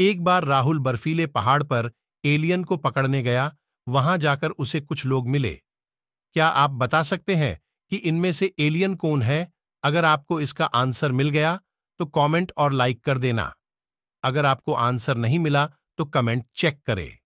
एक बार राहुल बर्फीले पहाड़ पर एलियन को पकड़ने गया वहां जाकर उसे कुछ लोग मिले क्या आप बता सकते हैं कि इनमें से एलियन कौन है अगर आपको इसका आंसर मिल गया तो कमेंट और लाइक कर देना अगर आपको आंसर नहीं मिला तो कमेंट चेक करें